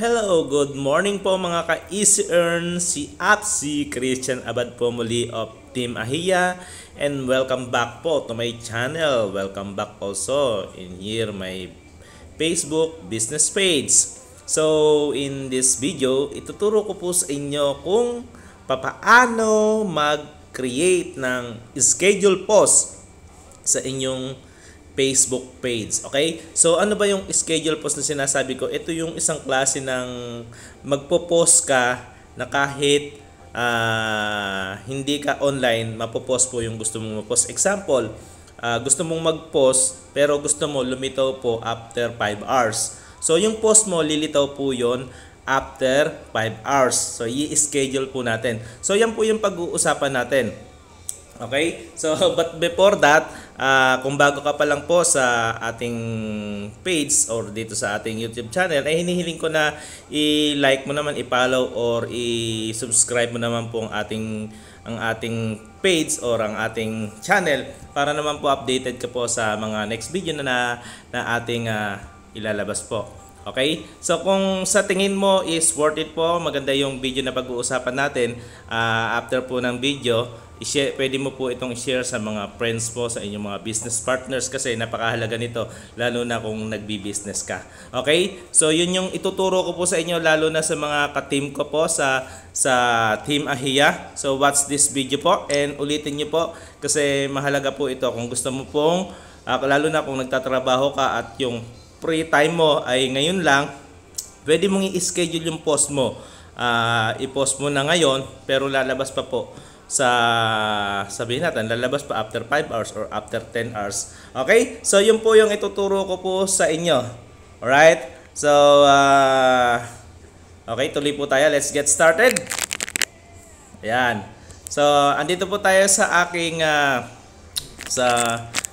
Hello, good morning po mga ka-Easy Earn. Si Apsi Christian Abad po muli of Team Ahia. And welcome back po to my channel. Welcome back also in here my Facebook business page. So, in this video, ituturo ko po sa inyo kung papaano mag-create ng schedule post sa inyong Facebook page. Okay? So, ano ba yung schedule post na sinasabi ko? Ito yung isang klase ng magpo-post ka na kahit uh, hindi ka online, mapo-post po yung gusto mong mapost. Example, uh, gusto mong mag-post pero gusto mo lumitaw po after 5 hours. So, yung post mo, lilitaw po yon after 5 hours. So, i-schedule po natin. So, yan po yung pag-uusapan natin. Okay? So, but before that, uh, kung bago ka pa lang po sa ating page or dito sa ating YouTube channel, ay eh, hinihiling ko na i-like mo naman, i-follow or i-subscribe mo naman po ang ating ang ating page or ang ating channel para naman po updated ka po sa mga next video na na, na ating uh, ilalabas po. Okay? So kung sa tingin mo is worth it po, maganda yung video na pag-uusapan natin. Uh, after po ng video, i-share, pwede mo po itong share sa mga friends po, sa inyong mga business partners kasi napakahalaga nito lalo na kung nagbi-business ka. Okay? So yun yung ituturo ko po sa inyo lalo na sa mga ka-team ko po sa sa Team Ahiya. So watch this video po and ulitin niyo po kasi mahalaga po ito kung gusto mo pong uh, lalo na kung nagtatrabaho ka at yung free time mo ay ngayon lang, pwede mong i-schedule yung post mo. Uh, i-post mo na ngayon pero lalabas pa po sa sabihin natin lalabas pa after 5 hours or after 10 hours. Okay? So yun po yung ituturo ko po sa inyo. All right? So uh, okay, tuloy po tayo. Let's get started. Ayan. So andito po tayo sa aking uh, sa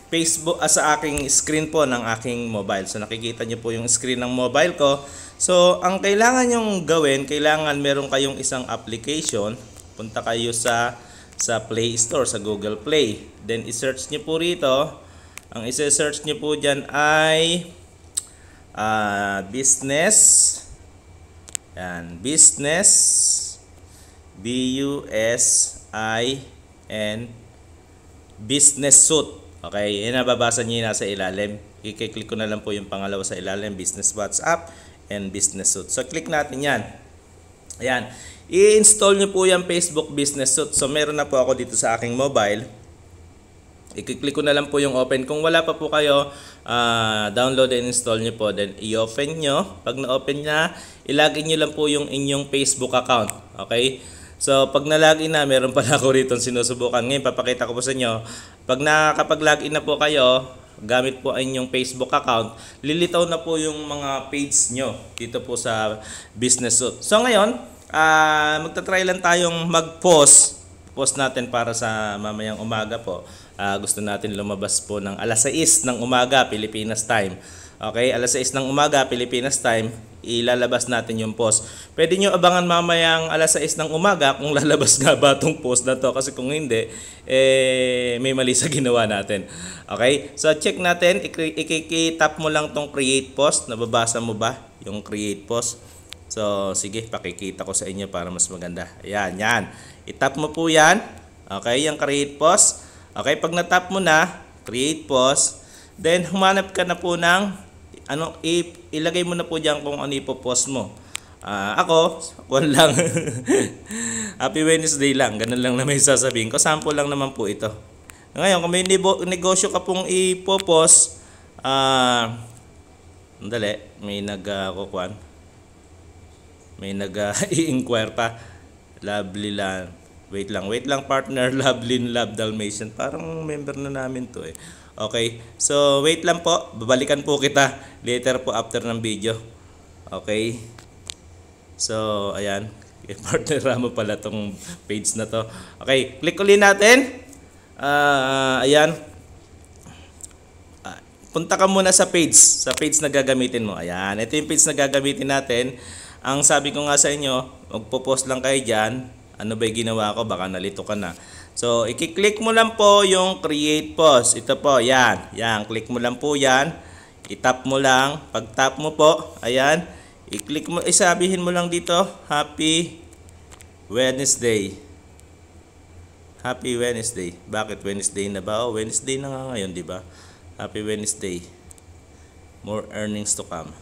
Facebook uh, sa aking screen po ng aking mobile. So nakikita niyo po yung screen ng mobile ko. So ang kailangan yung gawin, kailangan meron kayong isang application. Punta kayo sa sa Play Store, sa Google Play. Then i-search niyo po rito. Ang i-search niyo po diyan ay uh, business and business B U S I N business suit. Okay, yun eh, nababasa niyo sa ilalim. I-click ko na lang po yung pangalawa sa ilalim, Business WhatsApp and Business Suite. So, click natin yan. Ayan. I-install nyo po yung Facebook Business Suite. So, meron na po ako dito sa aking mobile. I-click ko na lang po yung open. Kung wala pa po kayo, uh, download and install nyo po. Then, i-open nyo. Pag na-open na, ilagin nyo lang po yung inyong Facebook account. Okay? So, pag na-login na, meron pala ako rito sinusubukan. Ngayon, papakita ko po sa inyo. Pag nakakapag-login na po kayo, gamit po ang inyong Facebook account, lilitaw na po yung mga page nyo dito po sa Business Suite. So, ngayon, uh, magta-try lang tayong mag-post. Post natin para sa mamayang umaga po. Uh, gusto natin lumabas po ng alas 6 ng umaga, Pilipinas time. Okay, alas 6 ng umaga, Pilipinas time ilalabas natin yung post. Pwede nyo abangan mamayang alas 6 ng umaga kung lalabas nga ba itong post na to kasi kung hindi, eh, may mali sa ginawa natin. Okay? So check natin, ikikitap mo lang tong create post. Nababasa mo ba yung create post? So sige, pakikita ko sa inyo para mas maganda. Ayan, yan. Itap mo po yan. Okay, yung create post. Okay, pag natap mo na, create post. Then humanap ka na po ng ano, ilagay mo na po diyan kung ano ipo-post mo. Uh, ako, one lang. Happy Wednesday lang. Ganun lang na may sasabihin ko. Sample lang naman po ito. Ngayon, kung may negosyo ka pong ipo-post, ah, uh, dali, may nag-kukuan. Uh, may nag-i-inquire pa. Lovely lang. Wait lang, wait lang partner, Lovelin Love Dalmatian. Parang member na namin to eh. Okay? So, wait lang po. Babalikan po kita later po after ng video. Okay? So, ayan. Partner Rama pala tong page na to. Okay, click ulit natin. Uh, ayan. Ah, punta ka muna sa page. Sa page na gagamitin mo. Ayan. Ito yung page na gagamitin natin. Ang sabi ko nga sa inyo, magpo-post lang kayo dyan. Ano ba yung ginawa ko? Baka nalito ka na. So, i-click mo lang po yung create post. Ito po, yan. Yan, click mo lang po yan. I-tap mo lang. Pag-tap mo po, ayan. I-click mo, isabihin mo lang dito, Happy Wednesday. Happy Wednesday. Bakit Wednesday na ba? Oh, Wednesday na nga ngayon, di ba? Happy Wednesday. More earnings to come.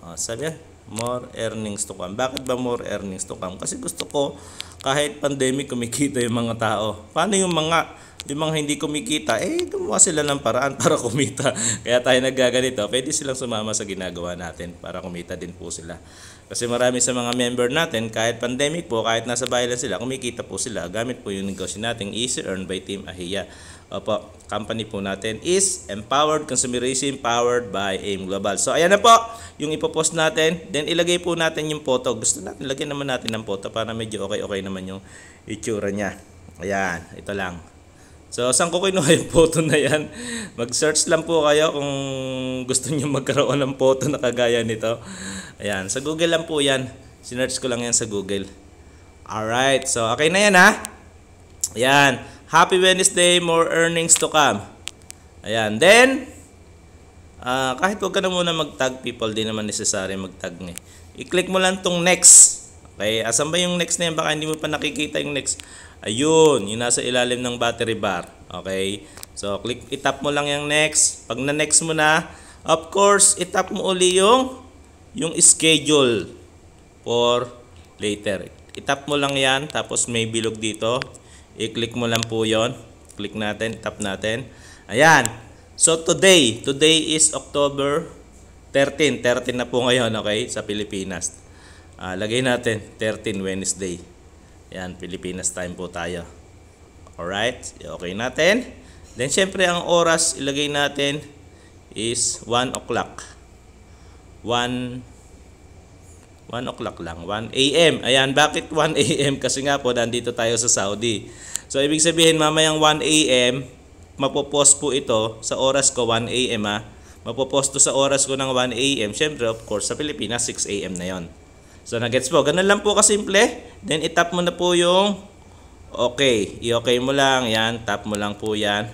Oh, sabi More earnings to come. Bakit ba more earnings to come? Kasi gusto ko kahit pandemic kumikita yung mga tao. Paano yung mga yung mga hindi kumikita, eh gumawa sila ng paraan para kumita. Kaya tayo nagaganito, pwede silang sumama sa ginagawa natin para kumita din po sila. Kasi marami sa mga member natin, kahit pandemic po, kahit nasa bahay lang sila, kumikita po sila gamit po yung negosyo nating Easy Earn by Team Ahiya. Opo, company po natin is Empowered Consumerism Powered by AIM Global. So ayan na po yung ipopost natin. Then ilagay po natin yung photo. Gusto natin, lagyan naman natin ng photo para medyo okay-okay naman yung itsura niya. Ayan, ito lang. So saan ko kinuha yung photo na yan? Mag-search lang po kayo kung gusto niyo magkaroon ng photo na kagaya nito. Ayan, sa Google lang po yan. Sinearch ko lang yan sa Google. Alright, so okay na yan ha. Ayan. Happy Wednesday, more earnings to come. Ayan. Then, uh, kahit huwag ka na muna mag-tag people, di naman necessary mag-tag eh. I-click mo lang tong next. Okay, asan ba yung next na yan? Baka hindi mo pa nakikita yung next. Ayun, yung nasa ilalim ng battery bar. Okay, so click, itap mo lang yung next. Pag na-next mo na, of course, itap mo uli yung, yung schedule for later. Itap mo lang yan, tapos may bilog dito. I-click mo lang po yon. Click natin, tap natin. Ayan. So today, today is October 13. 13 na po ngayon, okay, sa Pilipinas. Uh, lagay natin, 13 Wednesday. Ayan, Pilipinas time po tayo. Alright, okay natin. Then syempre ang oras ilagay natin is 1 o'clock. 1 1 o'clock lang, 1 a.m. Ayan, bakit 1 a.m.? Kasi nga po, nandito tayo sa Saudi. So, ibig sabihin, mamayang 1 a.m., mapopost po ito sa oras ko 1 a.m. ha. Ah. Mapopost to sa oras ko ng 1 a.m. Siyempre, of course, sa Pilipinas, 6 a.m. na yon. So, nagets po. Ganun lang po kasimple. Then, itap mo na po yung okay. I-okay mo lang. Yan, tap mo lang po yan.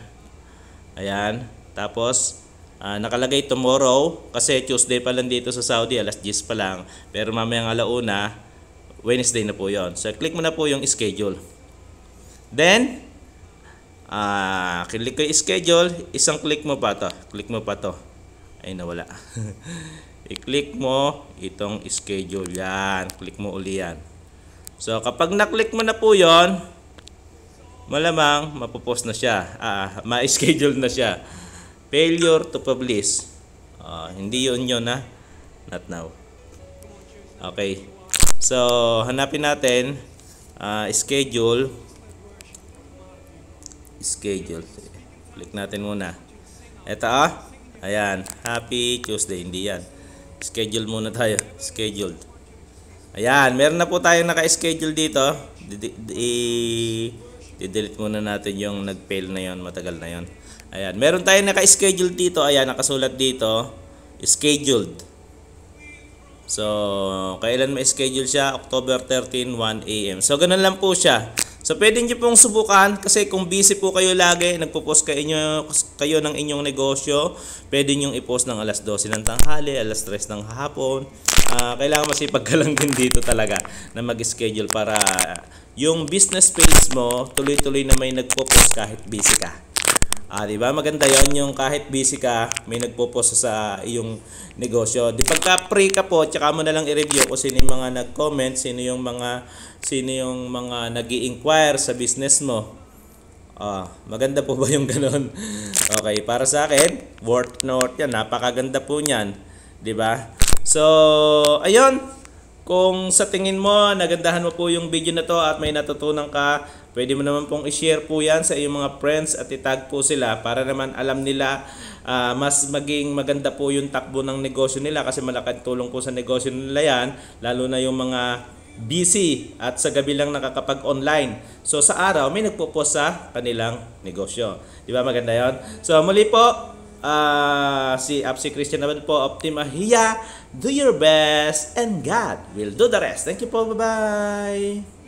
Ayan. Tapos, Uh, nakalagay tomorrow kasi Tuesday pa lang dito sa Saudi, alas 10 pa lang. Pero mamayang alauna, Wednesday na po yon So, click mo na po yung schedule. Then, uh, click ko yung schedule. Isang click mo pa to. Click mo pa to. Ay, nawala. I-click mo itong schedule. Yan. Click mo uli yan. So, kapag na-click mo na po yon malamang mapopost na siya. Ah, ah ma-schedule na siya failure to publish uh, hindi yun yun ha not now okay so hanapin natin uh, schedule schedule click natin muna eto ah ayan happy Tuesday hindi yan schedule muna tayo scheduled ayan meron na po tayong naka-schedule dito i-delete muna natin yung nag-fail na yon matagal na yon Ayan, meron tayong naka schedule dito. Ayan, nakasulat dito. Scheduled. So, kailan ma-schedule siya? October 13, 1 a.m. So, ganun lang po siya. So, pwede nyo pong subukan kasi kung busy po kayo lagi, nagpo-post kayo, kayo ng inyong negosyo, pwede nyo i-post ng alas 12 ng tanghali, alas 3 ng hapon. Uh, kailangan masipag ka lang din dito talaga na mag-schedule para yung business page mo, tuloy-tuloy na may nagpo-post kahit busy ka. Ah, di ba? Maganda 'yon yung kahit busy ka, may nagpo-post sa iyong negosyo. Di pagka free ka po, tsaka mo na lang i-review kung sino yung mga nag-comment, sino yung mga sino yung mga nag-i-inquire sa business mo. Ah, maganda po ba yung ganun? Okay, para sa akin, worth note 'yan. Napakaganda po niyan, di ba? So, ayun. Kung sa tingin mo, nagandahan mo po yung video na to at may natutunan ka, pwede mo naman pong i-share po yan sa iyong mga friends at itag po sila para naman alam nila uh, mas maging maganda po yung takbo ng negosyo nila kasi malaking tulong po sa negosyo nila yan, lalo na yung mga busy at sa gabi lang nakakapag-online. So sa araw, may nagpo-post sa kanilang negosyo. Di ba maganda yon? So muli po, uh, si uh, Christian naman po, Optima Hiya, do your best and God will do the rest. Thank you po. Bye-bye.